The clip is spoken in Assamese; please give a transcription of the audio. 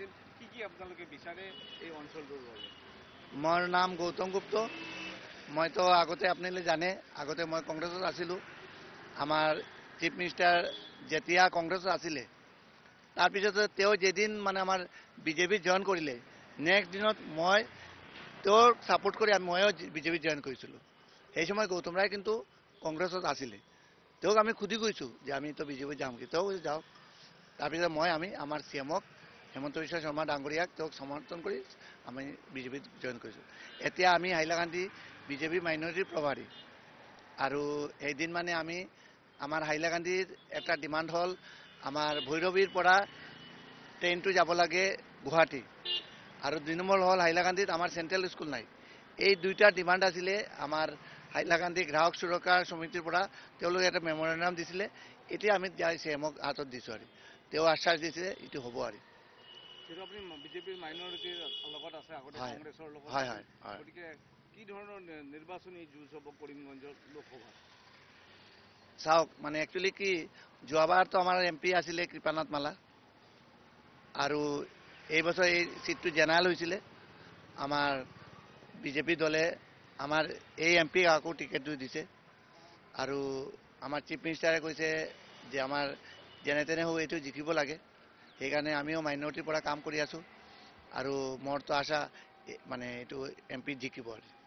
আছিল কি কি আপোনালোকে বিচাৰে এই অঞ্চলটোৰ বাবে মোৰ নাম গৌতম গুপ্ত মইতো আগতে আপোনালোকে জানে আগতে মই কংগ্ৰেছত আছিলোঁ আমাৰ চিফ মিনিষ্টাৰ যেতিয়া কংগ্ৰেছত আছিলে তাৰপিছতে তেওঁ যেদিন মানে আমাৰ বিজেপিত জইন কৰিলে নেক্সট দিনত মই তেওঁক ছাপোৰ্ট কৰি ময়ো বিজেপিত জইন কৰিছিলোঁ সেই সময়ত গৌতম ৰায় কিন্তু কংগ্ৰেছত আছিলে তেওঁক আমি সুধি গৈছোঁ যে আমি আমিতো বিজেপিত যাম কি তেওঁ যাওক তাৰপিছত মই আমি আমাৰ চি এমক হেমন্ত বিশ্ব শৰ্মা ডাঙৰীয়াক তেওঁক সমৰ্থন কৰি আমি বিজেপিত জইন কৰিছোঁ এতিয়া আমি হাইলাকান্দি বিজেপি মাইনৰিটিৰ প্ৰভাৰী আৰু এদিন মানে আমি আমাৰ হাইলাকান্দিৰ এটা ডিমাণ্ড হ'ল আমাৰ ভৈৰৱীৰ পৰা ট্ৰেইনটো যাব লাগে গুৱাহাটী আৰু দুই নম্বৰ হ'ল হাইলাকান্দিত আমাৰ চেণ্ট্ৰেল স্কুল নাই এই দুইটা ডিমাণ্ড আছিলে আমাৰ হাইলাকান্দি গ্ৰাহক সুৰক্ষা সমিতিৰ পৰা তেওঁলোকে এটা মেম'ৰেণ্ডাম দিছিলে এতিয়া আমি চি এমক হাতত দিছোঁ আৰু তেওঁ আশ্বাস দিছিলে এইটো হ'ব আৰু চাওক মানে একচুৱেলি কি যোৱাবাৰতো আমাৰ এম পি আছিলে কৃপানাথ মালা আৰু এইবছৰ এই চিটটো জেনেৰেল হৈছিলে আমাৰ বিজেপি দলে আমাৰ এই এম পিক আকৌ টিকেটটো দিছে আৰু আমাৰ চিফ মিনিষ্টাৰে কৈছে যে আমাৰ যেনে তেনে হ'ব এইটো জিকিব লাগে সেইকাৰণে আমিও মাইনৰিটিৰ পৰা কাম কৰি আছোঁ আৰু মোৰতো আশা মানে এইটো এম পিত জিকিব